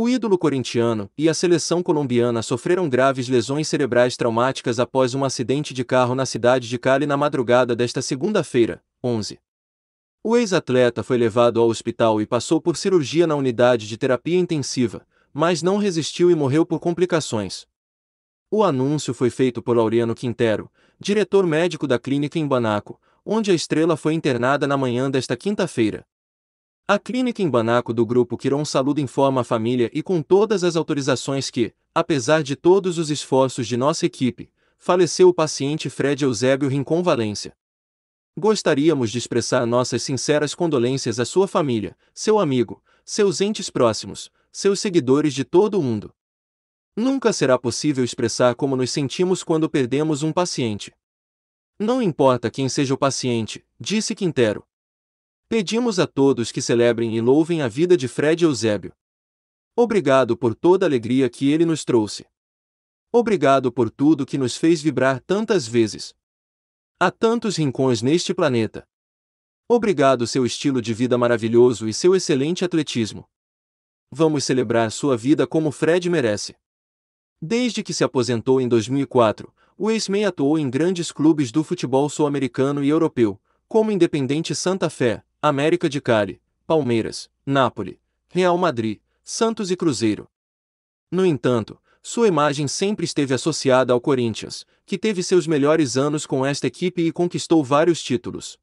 O ídolo corintiano e a seleção colombiana sofreram graves lesões cerebrais traumáticas após um acidente de carro na cidade de Cali na madrugada desta segunda-feira, 11. O ex-atleta foi levado ao hospital e passou por cirurgia na unidade de terapia intensiva, mas não resistiu e morreu por complicações. O anúncio foi feito por Laureano Quintero, diretor médico da clínica em Banaco, onde a estrela foi internada na manhã desta quinta-feira. A clínica em Banaco do Grupo Quiron Saludo informa a família e com todas as autorizações que, apesar de todos os esforços de nossa equipe, faleceu o paciente Fred Eusébio Rincon Valência. Gostaríamos de expressar nossas sinceras condolências à sua família, seu amigo, seus entes próximos, seus seguidores de todo o mundo. Nunca será possível expressar como nos sentimos quando perdemos um paciente. Não importa quem seja o paciente, disse Quintero, Pedimos a todos que celebrem e louvem a vida de Fred Eusébio. Obrigado por toda a alegria que ele nos trouxe. Obrigado por tudo que nos fez vibrar tantas vezes. Há tantos rincões neste planeta. Obrigado seu estilo de vida maravilhoso e seu excelente atletismo. Vamos celebrar sua vida como Fred merece. Desde que se aposentou em 2004, o ex-meia atuou em grandes clubes do futebol sul-americano e europeu, como Independente Santa Fé, América de Cali, Palmeiras, Nápoles, Real Madrid, Santos e Cruzeiro. No entanto, sua imagem sempre esteve associada ao Corinthians, que teve seus melhores anos com esta equipe e conquistou vários títulos.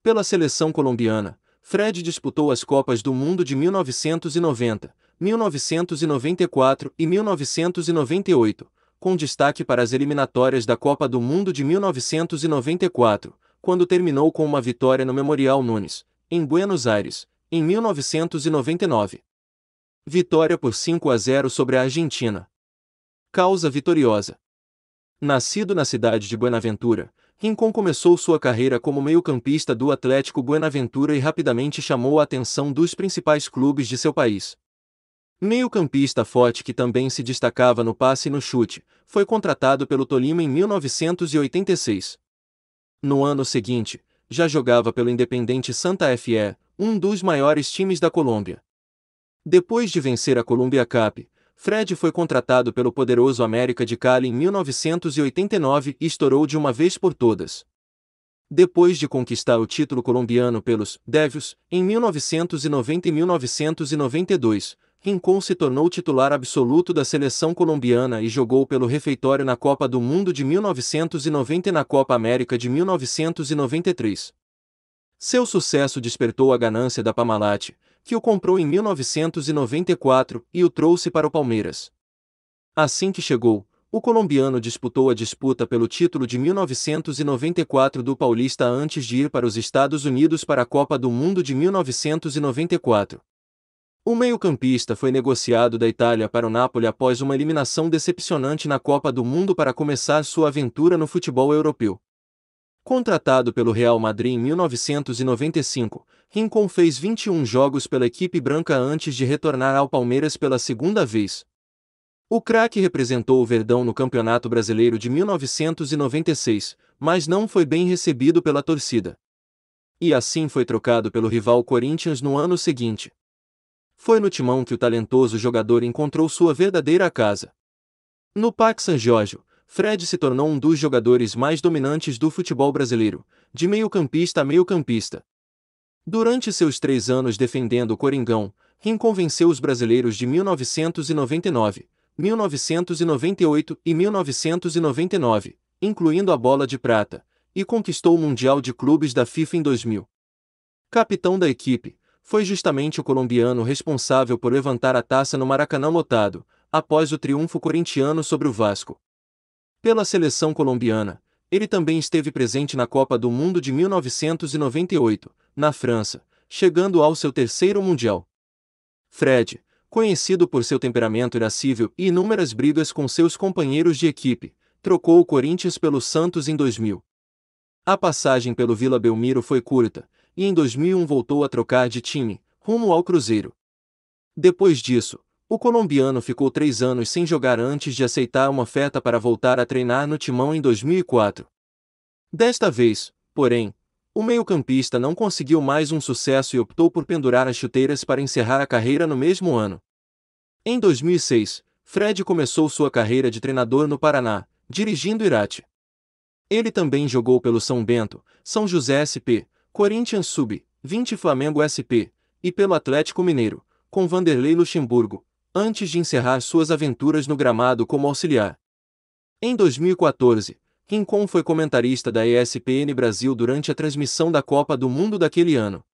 Pela seleção colombiana, Fred disputou as Copas do Mundo de 1990, 1994 e 1998, com destaque para as eliminatórias da Copa do Mundo de 1994, quando terminou com uma vitória no Memorial Nunes, em Buenos Aires, em 1999. Vitória por 5 a 0 sobre a Argentina. Causa vitoriosa. Nascido na cidade de Buenaventura, Rincon começou sua carreira como meio-campista do Atlético Buenaventura e rapidamente chamou a atenção dos principais clubes de seu país. Meio-campista forte que também se destacava no passe e no chute, foi contratado pelo Tolima em 1986. No ano seguinte, já jogava pelo Independente Santa Fe, um dos maiores times da Colômbia. Depois de vencer a Columbia Cup, Fred foi contratado pelo poderoso América de Cali em 1989 e estourou de uma vez por todas. Depois de conquistar o título colombiano pelos Devils em 1990 e 1992, Rincon se tornou titular absoluto da seleção colombiana e jogou pelo refeitório na Copa do Mundo de 1990 e na Copa América de 1993. Seu sucesso despertou a ganância da Pamalat, que o comprou em 1994 e o trouxe para o Palmeiras. Assim que chegou, o colombiano disputou a disputa pelo título de 1994 do Paulista antes de ir para os Estados Unidos para a Copa do Mundo de 1994. O meio-campista foi negociado da Itália para o Napoli após uma eliminação decepcionante na Copa do Mundo para começar sua aventura no futebol europeu. Contratado pelo Real Madrid em 1995, Rincon fez 21 jogos pela equipe branca antes de retornar ao Palmeiras pela segunda vez. O craque representou o Verdão no Campeonato Brasileiro de 1996, mas não foi bem recebido pela torcida. E assim foi trocado pelo rival Corinthians no ano seguinte foi no timão que o talentoso jogador encontrou sua verdadeira casa. No Pac San Giorgio, Fred se tornou um dos jogadores mais dominantes do futebol brasileiro, de meio-campista a meio-campista. Durante seus três anos defendendo o Coringão, Rim convenceu os brasileiros de 1999, 1998 e 1999, incluindo a Bola de Prata, e conquistou o Mundial de Clubes da FIFA em 2000. Capitão da equipe, foi justamente o colombiano responsável por levantar a taça no Maracanã lotado, após o triunfo corintiano sobre o Vasco. Pela seleção colombiana, ele também esteve presente na Copa do Mundo de 1998, na França, chegando ao seu terceiro Mundial. Fred, conhecido por seu temperamento irascível e inúmeras brigas com seus companheiros de equipe, trocou o Corinthians pelo Santos em 2000. A passagem pelo Vila Belmiro foi curta, e em 2001 voltou a trocar de time, rumo ao Cruzeiro. Depois disso, o colombiano ficou três anos sem jogar antes de aceitar uma oferta para voltar a treinar no timão em 2004. Desta vez, porém, o meio-campista não conseguiu mais um sucesso e optou por pendurar as chuteiras para encerrar a carreira no mesmo ano. Em 2006, Fred começou sua carreira de treinador no Paraná, dirigindo Irati. Ele também jogou pelo São Bento, São José SP, Corinthians Sub, 20 Flamengo SP, e pelo Atlético Mineiro, com Vanderlei Luxemburgo, antes de encerrar suas aventuras no gramado como auxiliar. Em 2014, Rincon foi comentarista da ESPN Brasil durante a transmissão da Copa do Mundo daquele ano,